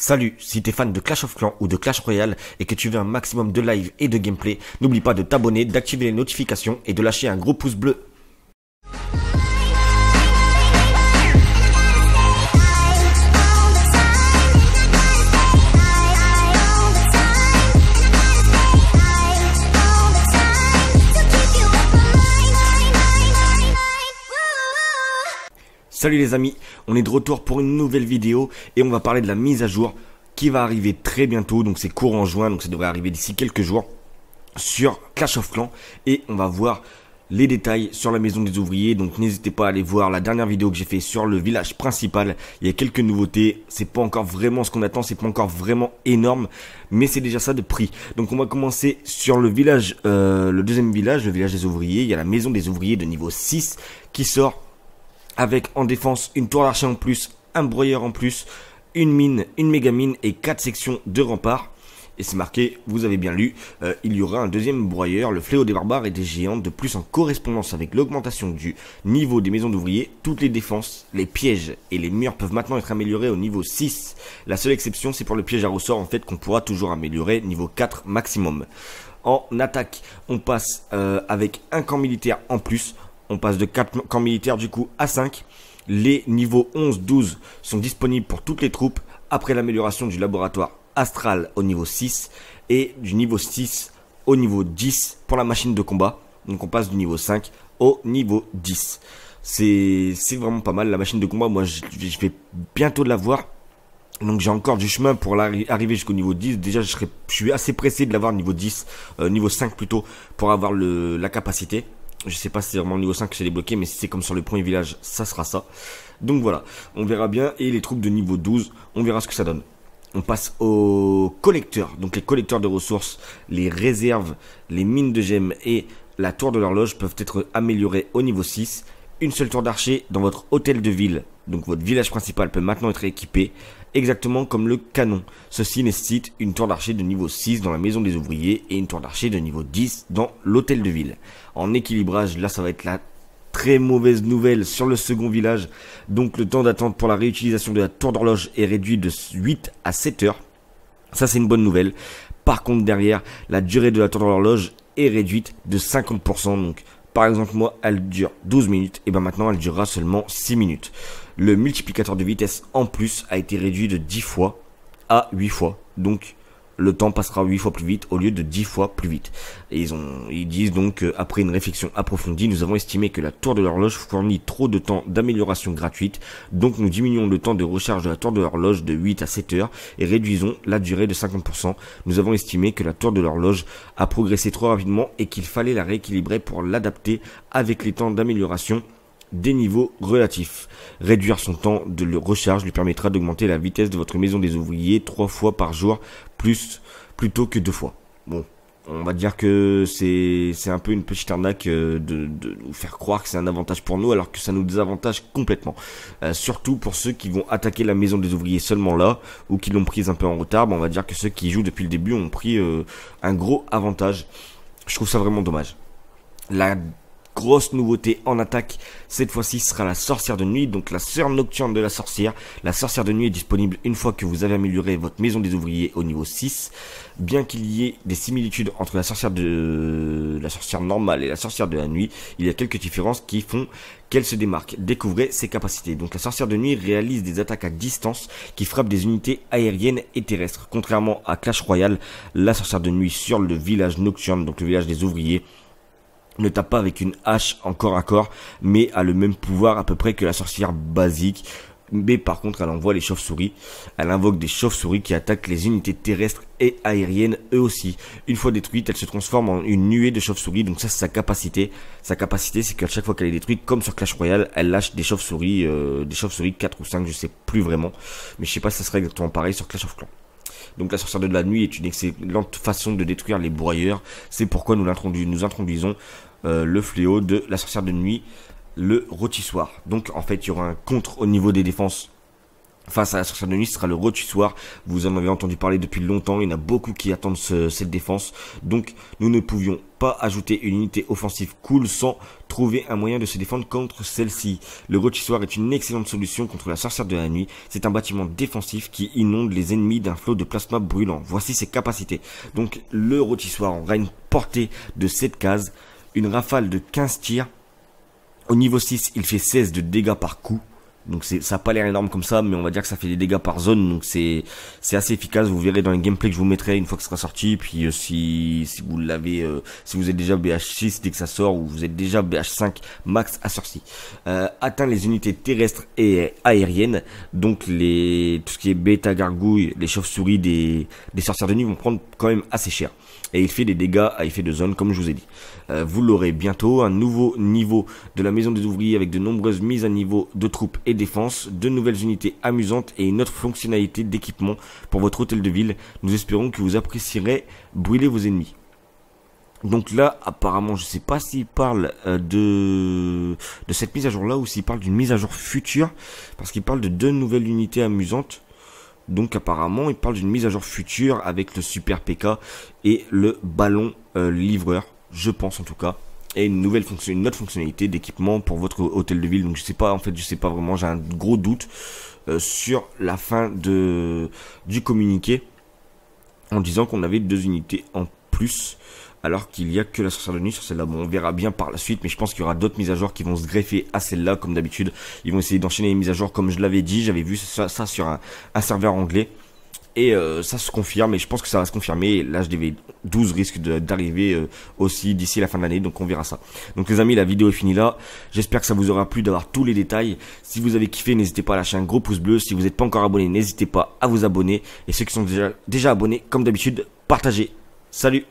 Salut, si t'es fan de Clash of Clans ou de Clash Royale et que tu veux un maximum de live et de gameplay, n'oublie pas de t'abonner, d'activer les notifications et de lâcher un gros pouce bleu Salut les amis, on est de retour pour une nouvelle vidéo et on va parler de la mise à jour qui va arriver très bientôt, donc c'est courant en juin, donc ça devrait arriver d'ici quelques jours sur Clash of Clans et on va voir les détails sur la maison des ouvriers. Donc n'hésitez pas à aller voir la dernière vidéo que j'ai fait sur le village principal. Il y a quelques nouveautés. C'est pas encore vraiment ce qu'on attend, c'est pas encore vraiment énorme, mais c'est déjà ça de prix. Donc on va commencer sur le village, euh, le deuxième village, le village des ouvriers. Il y a la maison des ouvriers de niveau 6 qui sort avec en défense une tour d'archer en plus, un broyeur en plus, une mine, une méga mine et quatre sections de remparts. Et c'est marqué, vous avez bien lu, euh, il y aura un deuxième broyeur, le fléau des barbares et des géants, de plus en correspondance avec l'augmentation du niveau des maisons d'ouvriers, toutes les défenses, les pièges et les murs peuvent maintenant être améliorés au niveau 6. La seule exception, c'est pour le piège à ressort, en fait, qu'on pourra toujours améliorer, niveau 4 maximum. En attaque, on passe euh, avec un camp militaire en plus, on passe de 4 camps militaires du coup à 5. Les niveaux 11-12 sont disponibles pour toutes les troupes après l'amélioration du laboratoire astral au niveau 6 et du niveau 6 au niveau 10 pour la machine de combat. Donc on passe du niveau 5 au niveau 10. C'est vraiment pas mal. La machine de combat, moi je, vais bientôt l'avoir. Donc j'ai encore du chemin pour l'arriver arriver jusqu'au niveau 10. Déjà je, serai, je, suis assez pressé de l'avoir niveau 10, euh, niveau 5 plutôt, pour avoir la capacité. Je sais pas si c'est vraiment niveau 5 que j'ai débloqué, mais si c'est comme sur le premier village, ça sera ça. Donc voilà, on verra bien. Et les troupes de niveau 12, on verra ce que ça donne. On passe aux collecteurs, donc les collecteurs de ressources, les réserves, les mines de gemmes et la tour de l'horloge peuvent être améliorées au niveau 6. Une seule tour d'archer dans votre hôtel de ville donc votre village principal peut maintenant être équipé exactement comme le canon. Ceci nécessite une tour d'archer de niveau 6 dans la maison des ouvriers et une tour d'archer de niveau 10 dans l'hôtel de ville. En équilibrage, là ça va être la très mauvaise nouvelle sur le second village. Donc le temps d'attente pour la réutilisation de la tour d'horloge est réduit de 8 à 7 heures. Ça c'est une bonne nouvelle. Par contre derrière, la durée de la tour d'horloge est réduite de 50%. Donc par exemple, moi, elle dure 12 minutes, et ben maintenant, elle durera seulement 6 minutes. Le multiplicateur de vitesse en plus a été réduit de 10 fois à 8 fois. Donc le temps passera 8 fois plus vite au lieu de 10 fois plus vite. Et ils, ont, ils disent donc qu'après une réflexion approfondie, nous avons estimé que la tour de l'horloge fournit trop de temps d'amélioration gratuite, donc nous diminuons le temps de recharge de la tour de l'horloge de 8 à 7 heures et réduisons la durée de 50%. Nous avons estimé que la tour de l'horloge a progressé trop rapidement et qu'il fallait la rééquilibrer pour l'adapter avec les temps d'amélioration des niveaux relatifs. Réduire son temps de recharge lui permettra d'augmenter la vitesse de votre maison des ouvriers trois fois par jour plus plutôt que deux fois. Bon, on va dire que c'est c'est un peu une petite arnaque euh, de, de nous faire croire que c'est un avantage pour nous alors que ça nous désavantage complètement. Euh, surtout pour ceux qui vont attaquer la maison des ouvriers seulement là ou qui l'ont prise un peu en retard, Bon, on va dire que ceux qui jouent depuis le début ont pris euh, un gros avantage. Je trouve ça vraiment dommage. La grosse nouveauté en attaque. Cette fois-ci, sera la sorcière de nuit, donc la sœur nocturne de la sorcière. La sorcière de nuit est disponible une fois que vous avez amélioré votre maison des ouvriers au niveau 6. Bien qu'il y ait des similitudes entre la sorcière de la sorcière normale et la sorcière de la nuit, il y a quelques différences qui font qu'elle se démarque. Découvrez ses capacités. Donc la sorcière de nuit réalise des attaques à distance qui frappent des unités aériennes et terrestres. Contrairement à Clash Royale, la sorcière de nuit sur le village nocturne, donc le village des ouvriers, ne tape pas avec une hache en corps à corps, mais a le même pouvoir à peu près que la sorcière basique. Mais par contre, elle envoie les chauves-souris. Elle invoque des chauves-souris qui attaquent les unités terrestres et aériennes eux aussi. Une fois détruite, elle se transforme en une nuée de chauves-souris. Donc ça, c'est sa capacité. Sa capacité, c'est qu'à chaque fois qu'elle est détruite, comme sur Clash Royale, elle lâche des chauves-souris, euh, des chauves-souris 4 ou 5, je sais plus vraiment. Mais je sais pas si ça serait exactement pareil sur Clash of Clans. Donc la sorcière de la nuit est une excellente façon de détruire les broyeurs. C'est pourquoi nous, introduisons euh, le fléau de la sorcière de nuit, le rôtissoir. Donc en fait, il y aura un contre au niveau des défenses face à de nuit sera le rotissoir. Vous en avez entendu parler depuis longtemps. Il y en a beaucoup qui attendent cette défense. Donc, nous ne pouvions pas ajouter une unité offensive cool sans trouver un moyen de se défendre contre celle-ci. Le rotissoir est une excellente solution contre la sorcière de la nuit. C'est un bâtiment défensif qui inonde les ennemis d'un flot de plasma brûlant. Voici ses capacités. Donc, le rotissoir aura une portée de 7 cases, une rafale de 15 tirs. Au niveau 6, il fait 16 de dégâts par coup. Donc ça n'a pas l'air énorme comme ça, mais on va dire que ça fait des dégâts par zone, donc c'est assez efficace. Vous verrez dans le gameplay que je vous mettrai une fois que ce sera sorti. Puis euh, si, si vous l'avez, euh, si vous êtes déjà BH6 dès que ça sort, ou vous êtes déjà BH5 max à euh, atteint les unités terrestres et aériennes, donc les tout ce qui est bêta gargouille, les chauves-souris des, des sorcières de nuit vont prendre quand même assez cher. Et il fait des dégâts à effet de zone, comme je vous ai dit. vous l'aurez bientôt, un nouveau niveau de la maison des ouvriers avec de nombreuses mises à niveau de troupes et défense, deux nouvelles unités amusantes et une autre fonctionnalité d'équipement pour votre hôtel de ville. Nous espérons que vous apprécierez brûler vos ennemis. Donc là, apparemment, je sais pas s'il parle euh, de de cette mise à jour là ou s'il parle d'une mise à jour future, parce qu'il parle de deux nouvelles unités amusantes. Donc apparemment, il parle d'une mise à jour future avec le super PK et le ballon euh, livreur, je pense en tout cas une nouvelle fonction, une autre fonctionnalité d'équipement pour votre hôtel de ville. Donc je sais pas, en fait, je sais pas vraiment. J'ai un gros doute euh, sur la fin de du communiqué en disant qu'on avait deux unités en plus. Alors qu'il n'y a que la sorcière de nuit sur celle-là. Bon, on verra bien par la suite, mais je pense qu'il y aura d'autres mises à jour qui vont se greffer à celle-là, comme d'habitude. Ils vont essayer d'enchaîner les mises à jour, comme je l'avais dit. J'avais vu ça, sur un serveur anglais. Et euh, ça se confirme, et je pense que ça va se confirmer. L'HDV 12 risque d'arriver euh, aussi d'ici la fin de l'année, donc on verra ça. Donc les amis, la vidéo est finie là. J'espère que ça vous aura plu d'avoir tous les détails. Si vous avez kiffé, n'hésitez pas à lâcher un gros pouce bleu. Si vous n'êtes pas encore abonné, n'hésitez pas à vous abonner. Et ceux qui sont déjà, déjà abonnés, comme d'habitude, partagez. Salut